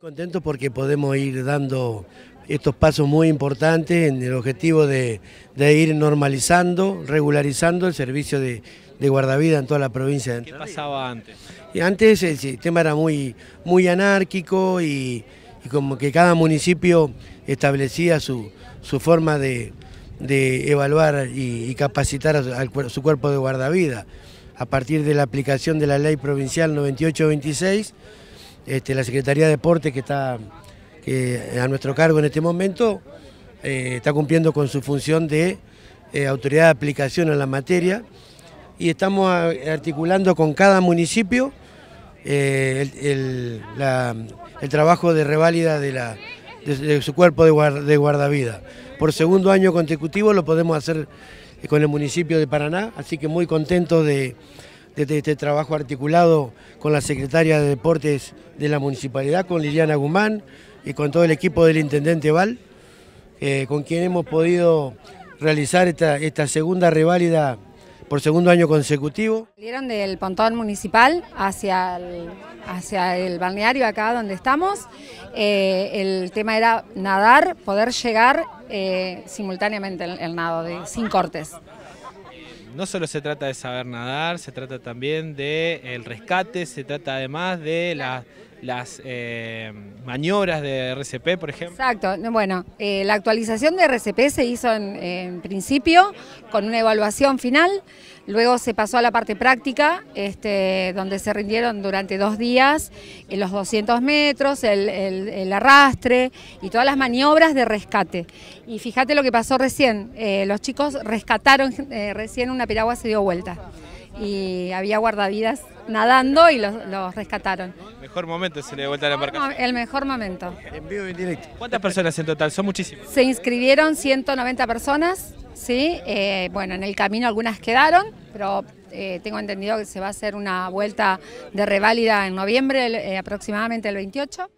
Contento porque podemos ir dando estos pasos muy importantes en el objetivo de, ir normalizando, regularizando el servicio de, guardavida en toda la provincia de ¿Qué pasaba antes? Y antes el sistema era muy, anárquico y, como que cada municipio establecía su, forma de, evaluar y, capacitar a su cuerpo de guardavida. A partir de la aplicación de la ley provincial 9826, este, la Secretaría de Deportes que está a nuestro cargo en este momento eh, está cumpliendo con su función de eh, autoridad de aplicación en la materia y estamos articulando con cada municipio eh, el, trabajo de reválida de, su cuerpo de, de guardavida. Por segundo año consecutivo lo podemos hacer con el municipio de Paraná, así que muy contentos de, de este trabajo articulado con la secretaria de Deportes de la Municipalidad, con Liliana Gumán y con todo el equipo del Intendente Val, eh, con quien hemos podido realizar esta, segunda reválida por segundo año consecutivo. Salieron del pontón municipal hacia el, hacia el balneario acá donde estamos. Eh, el tema era nadar, poder llegar eh, simultáneamente el, nado sin cortes no solo se trata de saber nadar, se trata también del rescate, se trata además de la las eh, maniobras de RCP, por ejemplo. Exacto, bueno, eh, la actualización de RCP se hizo en, principio con una evaluación final, luego se pasó a la parte práctica, este, donde se rindieron durante dos días en eh, los 200 metros, el, arrastre y todas las maniobras de rescate. Y fíjate lo que pasó recién, los chicos rescataron recién una piragua se dio vuelta y había guardavidas nadando y los, los rescataron. Mejor momento se le vuelta a la embarcación. El mejor momento. En vivo y directo. ¿Cuántas personas en total? Son muchísimas. Se inscribieron 190 personas, ¿sí? Eh, bueno, en el camino algunas quedaron, pero eh, tengo entendido que se va a hacer una vuelta de reválida en noviembre, eh, aproximadamente el 28.